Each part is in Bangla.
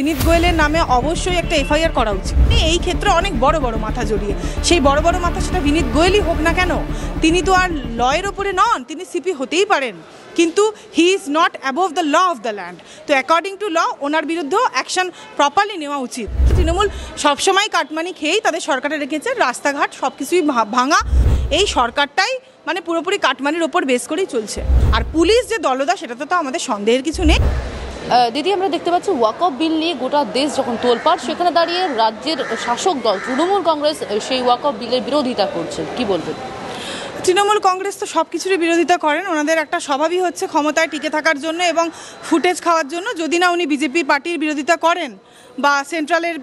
বিনীত গোয়েলের নামে অবশ্যই একটা এফআইআর করা উচিত মানে এই ক্ষেত্রে অনেক বড় বড় মাথা জড়িয়ে সেই বড় বড় মাথা সেটা বিনীত গোয়েলই হোক না কেন তিনি তো আর লয়ের ওপরে নন তিনি সিপি হতেই পারেন কিন্তু he is not above the law of the land তো অ্যাকর্ডিং টু ল ওনার বিরুদ্ধেও অ্যাকশন প্রপারলি নেওয়া উচিত তৃণমূল সবসময় কাটমানি খেয়েই তাদের সরকারে রেখেছে রাস্তাঘাট সব কিছুই ভাঙা এই সরকারটাই মানে পুরোপুরি কাটমানির ওপর বেস করেই চলছে আর পুলিশ যে দলদা সেটা তো আমাদের সন্দেহের কিছু নেই দিদি আমরা দেখতে পাচ্ছি ওয়াক অফ বিল নিয়ে গোটা দেশ যখন তোলপাট সেখানে দাঁড়িয়ে রাজ্যের শাসক দল তৃণমূল কংগ্রেস সেই ওয়াক অফ বিলের বিরোধিতা করছে কি বলবেন তৃণমূল কংগ্রেস তো সব কিছুরই বিরোধিতা করেন ওনাদের একটা স্বভাবই হচ্ছে ক্ষমতায় টিকে থাকার জন্য এবং ফুটেজ খাওয়ার জন্য যদি না উনি বিজেপি পার্টির বিরোধিতা করেন বা সেন্ট্রালের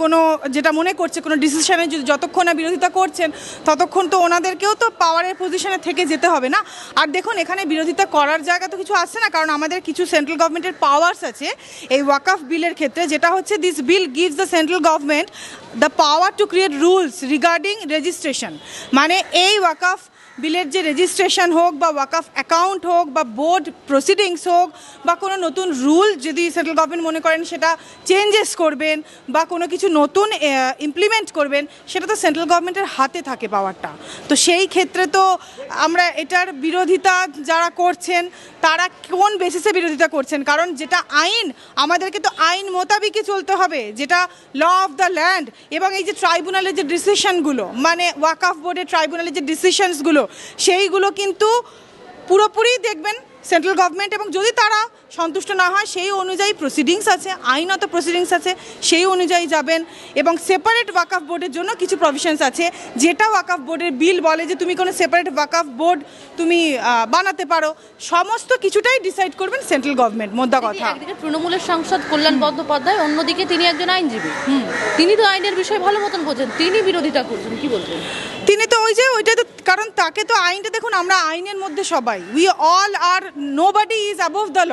কোনো যেটা মনে করছে কোনো ডিসিশানে যদি যতক্ষণ না বিরোধিতা করছেন ততক্ষণ তো ওনাদেরকেও তো পাওয়ারের পজিশনে থেকে যেতে হবে না আর দেখুন এখানে বিরোধিতা করার জায়গা তো কিছু আসছে না কারণ আমাদের কিছু সেন্ট্রাল গভর্নমেন্টের পাওয়ার্স আছে এই ওয়াকাফ বিলের ক্ষেত্রে যেটা হচ্ছে this bill gives the central government the power to create rules regarding registration মানে এই ওয়াকাফ বিলের যে রেজিস্ট্রেশন হোক বা ওয়াকাফ অ্যাকাউন্ট হোক বা বোর্ড প্রসিডিংস হোক বা কোনো নতুন রুল যদি সেন্ট্রাল গভর্নমেন্ট মনে করেন সেটা চেঞ্জেস করবেন বা কোনো কিছু নতুন ইমপ্লিমেন্ট করবেন সেটা তো সেন্ট্রাল গভর্নমেন্টের হাতে থাকে পাওয়ারটা তো সেই ক্ষেত্রে তো আমরা এটার বিরোধিতা যারা করছেন তারা কোন বেসিসে বিরোধিতা করছেন কারণ যেটা আইন আমাদেরকে তো আইন মোতাবেকই চলতে হবে যেটা ল অফ দ্য ল্যান্ড এবং এই যে ট্রাইব্যুনালের যে ডিসিশনগুলো মানে ওয়াকাফ বোর্ডের ট্রাইব্যুনালের যে ডিসিশনসগুলো সেইগুলো কিন্তু পুরোপুরি দেখবেন সেন্ট্রাল গভর্নমেন্ট এবং যদি তারা সন্তুষ্ট না হয় সেই অনুযায়ী প্রসিডিংস আছে আইনত প্রসিডিংস আছে সেই অনুযায়ী যাবেন এবং সেপারেট ওয়াকাফ বোর্ডের জন্য কিছু প্রভিশনস আছে যেটা ওয়াকাফ বোর্ডের বিল বলে যে তুমি কোনো সেপারেট ওয়াকাফ বোর্ড তুমি বানাতে পারো সমস্ত কিছুটাই ডিসাইড করবেন সেন্ট্রাল গভর্নমেন্ট মোদ্দা কথা তৃণমূলের সাংসদ কল্যাণ বন্দ্যোপাধ্যায় অন্যদিকে তিনি একজন আইনজীবী তিনি তো আইনের বিষয়ে ভালো মতন বোঝেন তিনি বিরোধিতা করছেন কি বলছেন তিনি তো ওই যে ওইটা তো কারণ তাকে তো আইনটা দেখুন আমরা আইনের মধ্যে সবাই we all are nobody is above the law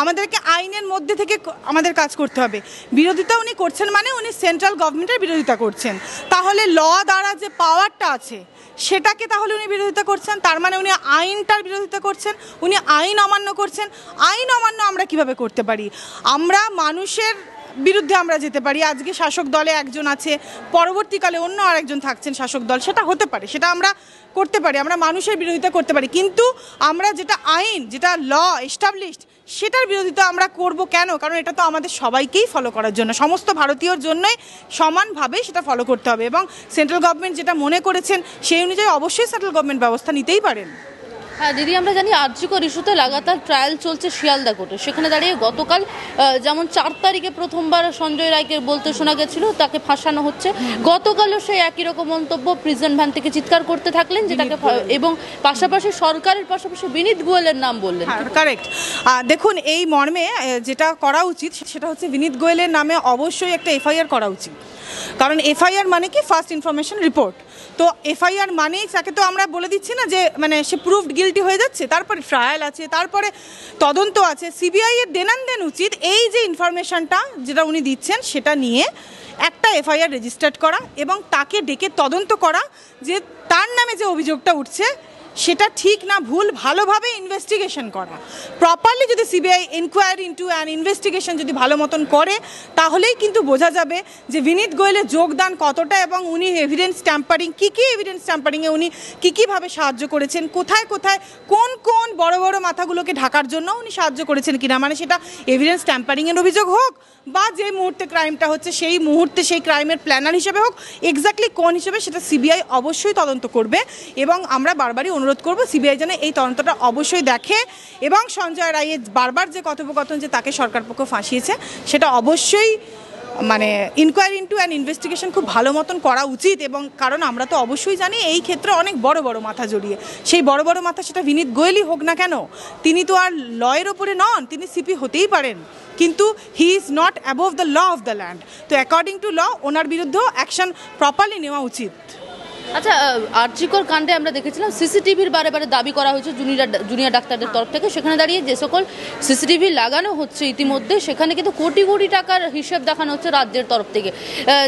আমাদেরকে আইনের মধ্যে থেকে আমাদের কাজ করতে হবে বিরোধিতা উনি করছেন মানে উনি সেন্ট্রাল গভর্নমেন্টের বিরোধিতা করছেন তাহলে ল দ্বারা যে পাওয়ারটা আছে সেটাকে তাহলে উনি বিরোধিতা করছেন তার মানে উনি আইনটার বিরোধিতা করছেন উনি আইন অমান্য করছেন আইন অমান্য আমরা কিভাবে করতে পারি আমরা মানুষের বিরুদ্ধে আমরা যেতে পারি আজকে শাসক দলে একজন আছে পরবর্তীকালে অন্য আরেকজন থাকছেন শাসক দল সেটা হতে পারে সেটা আমরা করতে পারি আমরা মানুষের বিরোধিতা করতে পারি কিন্তু আমরা যেটা আইন যেটা ল এস্টাবলিশড সেটার বিরোধিতা আমরা করব কেন কারণ এটা তো আমাদের সবাইকেই ফলো করার জন্য সমস্ত ভারতীয়র জন্যই সমানভাবে সেটা ফলো করতে হবে এবং সেন্ট্রাল গভর্নমেন্ট যেটা মনে করেছেন সেই অনুযায়ী অবশ্যই সেন্ট্রাল গভর্নমেন্ট ব্যবস্থা নিতেই পারেন হ্যাঁ দিদি আমরা জানি আর্যিকর ইস্যুতে লাগাতার ট্রায়াল চলছে শিয়ালদা কোর্টে সেখানে দাঁড়িয়ে গতকাল যেমন চার তারিখে প্রথমবার সঞ্জয় রায়কে বলতে শোনা গেছিল তাকে ফাঁসানো হচ্ছে গতকালও সেই একই রকম মন্তব্য প্রিজন ভ্যান থেকে চিৎকার করতে থাকলেন যে তাকে এবং পাশাপাশি সরকারের পাশাপাশি বিনীত গোয়েলের নাম বললেন কারেক্ট হ্যাঁ, দেখুন এই মর্মে যেটা করা উচিত সেটা হচ্ছে বিনীত গোয়েলের নামে অবশ্যই একটা এফআইআর করা উচিত কারণ এফআইআর মানে কি ফার্স্ট ইনফরমেশন রিপোর্ট তো এফআইআর মানেই তাকে তো আমরা বলে দিচ্ছি না যে মানে সে প্রুফড গিলটি হয়ে যাচ্ছে তারপরে ট্রায়াল আছে তারপরে তদন্ত আছে সিবিআই এর দেনান দেন উচিত এই যে ইনফরমেশনটা যেটা উনি দিচ্ছেন সেটা নিয়ে একটা এফআইআর রেজিস্টার্ড করা এবং তাকে ডেকে তদন্ত করা যে তার নামে যে অভিযোগটা উঠছে সেটা ঠিক না ভুল ভালোভাবে ইনভেস্টিগেশন করা প্রপারলি যদি CBI inquiry into and investigation যদি ভালো মতন করে তাহলেই কিন্তু বোঝা যাবে যে বিনীত গোয়েলের যোগদান কতটা এবং উনি এভিডেন্স ট্যাম্পারিং কী কী এভিডেন্স ট্যাম্পারিংয়ে উনি কী কীভাবে সাহায্য করেছেন কোথায় কোথায় কোন কোন বড় বড় মাথাগুলোকে ঢাকার জন্য উনি সাহায্য করেছেন কিনা মানে সেটা এভিডেন্স ট্যাম্পারিংয়ের অভিযোগ হোক বা যে মুহূর্তে ক্রাইমটা হচ্ছে সেই মুহূর্তে সেই ক্রাইমের প্ল্যানার হিসেবে হোক এক্স্যাক্টলি কোন হিসেবে সেটা সিবিআই অবশ্যই তদন্ত করবে এবং আমরা বারবারই অনুরোধ করব সিবিআই যেন এই তদন্তটা অবশ্যই দেখে এবং সঞ্জয় রায়ের বারবার যে কথোপকথন যে তাকে সরকার পক্ষ ফাঁসিয়েছে সেটা অবশ্যই মানে ইনকোয়ারি ইন্টু অ্যান্ড ইনভেস্টিগেশন খুব ভালো মতন করা উচিত এবং কারণ আমরা তো অবশ্যই জানি এই ক্ষেত্রে অনেক বড় বড় মাথা জড়িয়ে সেই বড় বড় মাথা সেটা বিনীত গোয়েলই হোক না কেন তিনি তো আর লয়ের ওপরে নন তিনি সিপি হতেই পারেন কিন্তু he is not above the law of the land তো অ্যাকর্ডিং টু ল ওনার বিরুদ্ধেও অ্যাকশন প্রপারলি নেওয়া উচিত আচ্ছা আর্যিকর কাণ্ডে আমরা দেখেছিলাম সিসিটিভির বারে বারে দাবি করা হয়েছে জুনিয়ার জুনিয়র ডাক্তারদের তরফ থেকে সেখানে দাঁড়িয়ে যে সকল সিসিটিভি লাগানো হচ্ছে ইতিমধ্যে সেখানে কিন্তু কোটি কোটি টাকার হিসেব দেখানো হচ্ছে রাজ্যের তরফ থেকে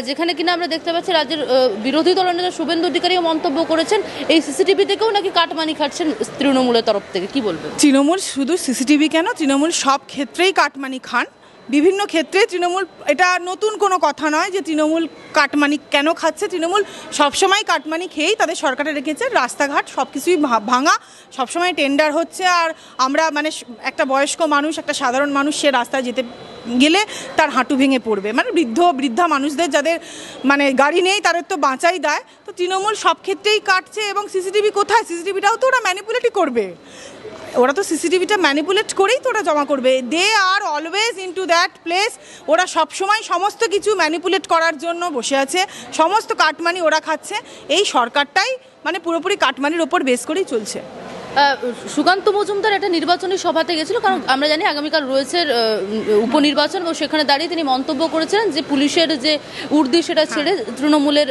যেখানে কিনা আমরা দেখতে পাচ্ছি রাজ্যের বিরোধী দলনেতা শুভেন্দু অধিকারীও মন্তব্য করেছেন এই সিসিটিভি থেকেও নাকি কাটমানি খাচ্ছেন তৃণমূলের তরফ থেকে কি বলবেন তৃণমূল শুধু সিসিটিভি কেন তৃণমূল সব ক্ষেত্রেই কাটমানি খান বিভিন্ন ক্ষেত্রে তৃণমূল এটা নতুন কোনো কথা নয় যে তৃণমূল কাটমানি কেন খাচ্ছে তৃণমূল সবসময় কাটমানি খেয়েই তাদের সরকারে রেখেছে রাস্তাঘাট সব কিছুই ভাঙা সবসময় টেন্ডার হচ্ছে আর আমরা মানে একটা বয়স্ক মানুষ একটা সাধারণ মানুষ সে রাস্তায় যেতে গেলে তার হাঁটু ভেঙে পড়বে মানে বৃদ্ধ বৃদ্ধা মানুষদের যাদের মানে গাড়ি নেই তাদের তো বাঁচাই দেয় তো তৃণমূল সব ক্ষেত্রেই কাটছে এবং সিসিটিভি কোথায় সিসিটিভিটাও তো ওরা ম্যানিপুলেটই করবে ওরা তো সিসিটিভিটা ম্যানিপুলেট করেই তো ওরা জমা করবে they are always to that place ওরা সবসময় সমস্ত কিছু ম্যানিপুলেট করার জন্য বসে আছে সমস্ত কাটমানি ওরা খাচ্ছে এই সরকারটাই মানে পুরোপুরি কাটমানির ওপর বেস করেই চলছে সুকান্ত মজুমদার একটা নির্বাচনী সভাতে গেছিল কারণ আমরা জানি আগামীকাল রয়েছে উপনির্বাচন এবং সেখানে দাঁড়িয়ে তিনি মন্তব্য করেছিলেন যে পুলিশের যে উর্দি সেটা হ্যাঁ। ছেড়ে তৃণমূলের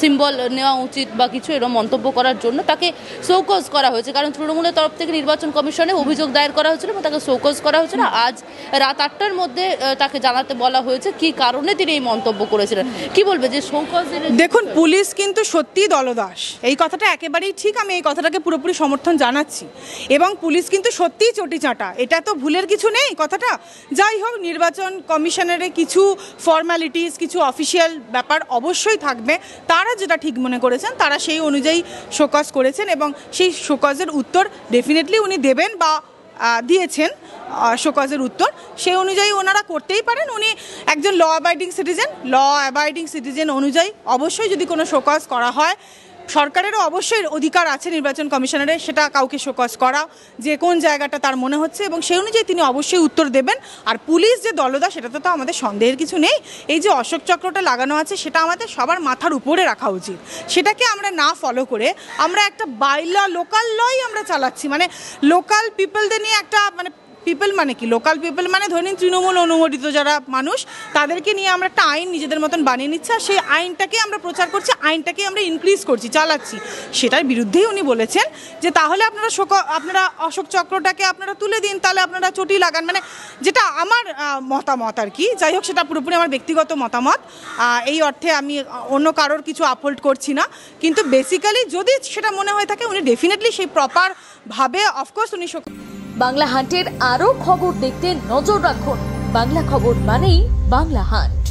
সিম্বল নেওয়া উচিত বা কিছু এরকম মন্তব্য করার জন্য তাকে শোকজ করা হয়েছে কারণ তৃণমূলের তরফ থেকে নির্বাচন কমিশনে অভিযোগ দায়ের করা হয়েছিল এবং তাকে শোকজ করা হয়েছিল আজ রাত আটটার মধ্যে তাকে জানাতে বলা হয়েছে কি কারণে তিনি এই মন্তব্য করেছিলেন কি বলবে যে শোকজ দেখুন পুলিশ কিন্তু সত্যি দলদাস এই কথাটা একেবারেই ঠিক আমি এই কথাটাকে পুরোপুরি সমর্থন জানাচ্ছি এবং পুলিশ কিন্তু সত্যিই চাটা এটা তো ভুলের কিছু নেই কথাটা যাই হোক নির্বাচন কমিশনারে কিছু ফর্ম্যালিটিস কিছু অফিসিয়াল ব্যাপার অবশ্যই থাকবে তারা যেটা ঠিক মনে করেছেন তারা সেই অনুযায়ী শোকজ করেছেন এবং সেই শোকজের উত্তর ডেফিনেটলি উনি দেবেন বা দিয়েছেন শোকজের উত্তর সেই অনুযায়ী ওনারা করতেই পারেন উনি একজন law abiding citizen law abiding citizen অনুযায়ী অবশ্যই যদি কোনো শোকজ করা হয় সরকারেরও অবশ্যই অধিকার আছে নির্বাচন কমিশনারের সেটা কাউকে শোকজ করা যে কোন জায়গাটা তার মনে হচ্ছে এবং সেই অনুযায়ী তিনি অবশ্যই উত্তর দেবেন আর পুলিশ যে দলদা সেটাতে তো আমাদের সন্দেহের কিছু নেই এই যে অশোক চক্রটা লাগানো আছে সেটা আমাদের সবার মাথার উপরে রাখা উচিত সেটাকে আমরা না ফলো করে আমরা একটা বাইলা লোকাল লই আমরা চালাচ্ছি মানে লোকাল পিপলদের নিয়ে একটা মানে পিপল মানে কি লোকাল পিপল মানে ধরে নিন তৃণমূল অনুমোদিত যারা মানুষ তাদেরকে নিয়ে আমরা একটা আইন নিজেদের মতন বানিয়ে নিচ্ছি আর সেই আইনটাকে আমরা প্রচার করছি আইনটাকে আমরা ইনক্রিজ করছি চালাচ্ছি সেটার বিরুদ্ধেই উনি বলেছেন যে তাহলে আপনারা শোক আপনারা অশোক চক্রটাকে আপনারা তুলে দিন তাহলে আপনারা চটি লাগান মানে যেটা আমার মতামত আর কি যাই হোক সেটা পুরোপুরি আমার ব্যক্তিগত মতামত এই অর্থে আমি অন্য কারোর কিছু আপহোল্ড করছি না কিন্তু বেসিক্যালি যদি সেটা মনে হয়ে থাকে উনি ডেফিনেটলি সেই প্রপারভাবে অফকোর্স উনি শোক বাংলা হাটের আরও খবর দেখতে নজর রাখুন বাংলা খবর মানেই বাংলা হাট